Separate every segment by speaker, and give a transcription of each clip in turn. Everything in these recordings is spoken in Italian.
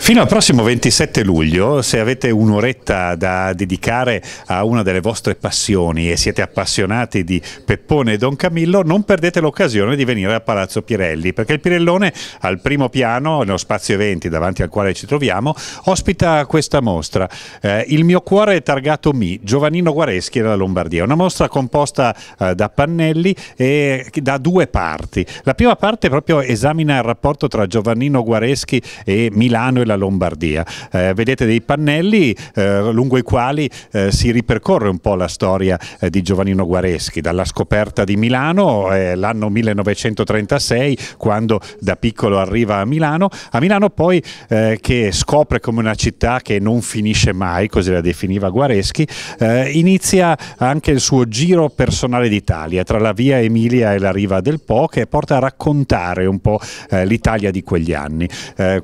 Speaker 1: Fino al prossimo 27 luglio, se avete un'oretta da dedicare a una delle vostre passioni e siete appassionati di Peppone e Don Camillo, non perdete l'occasione di venire a Palazzo Pirelli, perché il Pirellone al primo piano, nello spazio eventi davanti al quale ci troviamo, ospita questa mostra. Eh, il mio cuore è targato Mi, Giovannino Guareschi della Lombardia. Una mostra composta eh, da pannelli e da due parti. La prima parte proprio esamina il rapporto tra Giovannino Guareschi e Milano e la Lombardia. Eh, vedete dei pannelli eh, lungo i quali eh, si ripercorre un po' la storia eh, di Giovannino Guareschi, dalla scoperta di Milano eh, l'anno 1936, quando da piccolo arriva a Milano, a Milano poi che scopre come una città che non finisce mai, così la definiva Guareschi, inizia anche il suo giro personale d'Italia tra la via Emilia e la riva del Po che porta a raccontare un po' l'Italia di quegli anni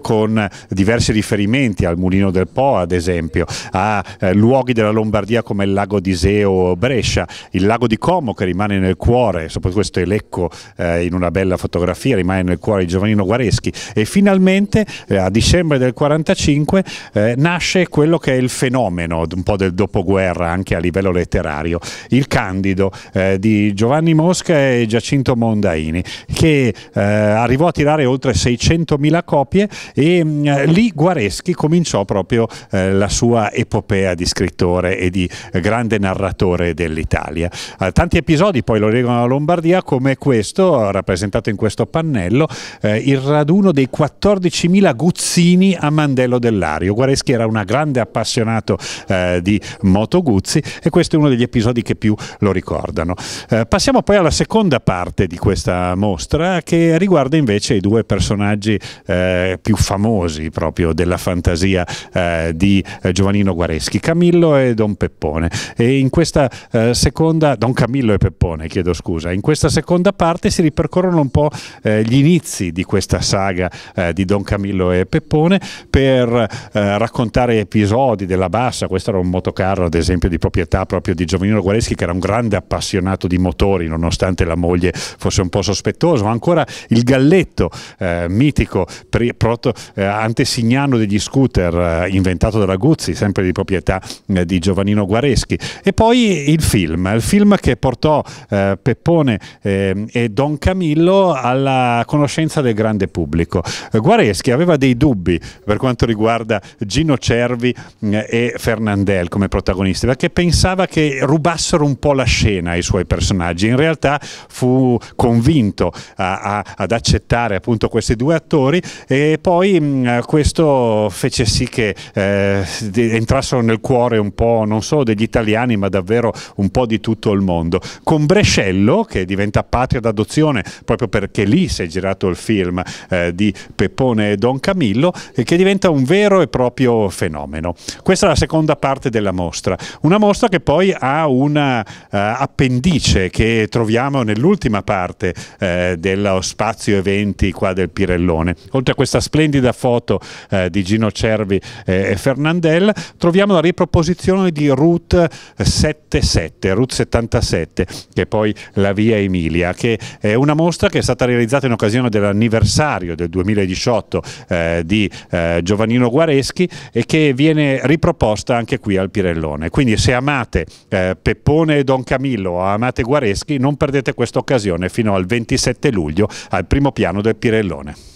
Speaker 1: con diversi riferimenti al Mulino del Po ad esempio, a eh, luoghi della Lombardia come il lago di Seo o Brescia, il lago di Como che rimane nel cuore, soprattutto questo elecco eh, in una bella fotografia, rimane nel cuore di Giovannino Guareschi e finalmente eh, a dicembre del 45 eh, nasce quello che è il fenomeno un po' del dopoguerra anche a livello letterario, il Candido eh, di Giovanni Mosca e Giacinto Mondaini che eh, arrivò a tirare oltre 600.000 copie e eh, lì Guareschi cominciò proprio eh, la sua epopea di scrittore e di eh, grande narratore dell'Italia. tanti episodi poi lo leggono la Lombardia come questo, rappresentato in questo pannello, il raduno dei 14.000 guzzini a Mandello dell'Ario. Guareschi era un grande appassionato di Moto Guzzi e questo è uno degli episodi che più lo ricordano. passiamo poi alla seconda parte di questa mostra che riguarda invece i due personaggi più famosi famosi proprio della fantasia eh, di eh, Giovannino Guareschi, Camillo e Don Peppone. E in questa eh, seconda, Don Camillo e Peppone, chiedo scusa, in questa seconda parte si ripercorrono un po' eh, gli inizi di questa saga eh, di Don Camillo e Peppone per eh, raccontare episodi della bassa, questo era un motocarro ad esempio di proprietà proprio di Giovannino Guareschi che era un grande appassionato di motori nonostante la moglie fosse un po' sospettosa, ancora il galletto mitico pre- proto, eh, antesignano degli scooter eh, inventato dalla Guzzi, sempre di proprietà eh, di Giovannino Guareschi. E poi il film, il film che portò Peppone e Don Camillo alla conoscenza del grande pubblico. Guareschi aveva dei dubbi per quanto riguarda Gino Cervi e Fernandel come protagonisti, perché pensava che rubassero un po' la scena ai suoi personaggi. In realtà fu convinto a, a, ad accettare appunto questi due attori e poi Mm, eh, questo fece sì che eh, entrassero nel cuore un po' non solo degli italiani ma davvero un po' di tutto il mondo. Con Brescello che diventa patria d'adozione proprio perché lì si è girato il film eh, di Peppone e Don Camillo e che diventa un vero e proprio fenomeno. Questa è la seconda parte della mostra, una mostra che poi ha una uh, appendice che troviamo nell'ultima parte uh, dello spazio eventi qua del Pirellone. Oltre a questa splendida foto eh, di Gino Cervi eh, e Fernandel, troviamo la riproposizione di Route 77, Route 77, che è poi la via Emilia, che è una mostra che è stata realizzata in occasione dell'anniversario del 2018 eh, di eh, Giovannino Guareschi e che viene riproposta anche qui al Pirellone. Quindi se amate eh, Peppone e Don Camillo o amate Guareschi, non perdete questa occasione fino al 27 luglio al primo piano del Pirellone.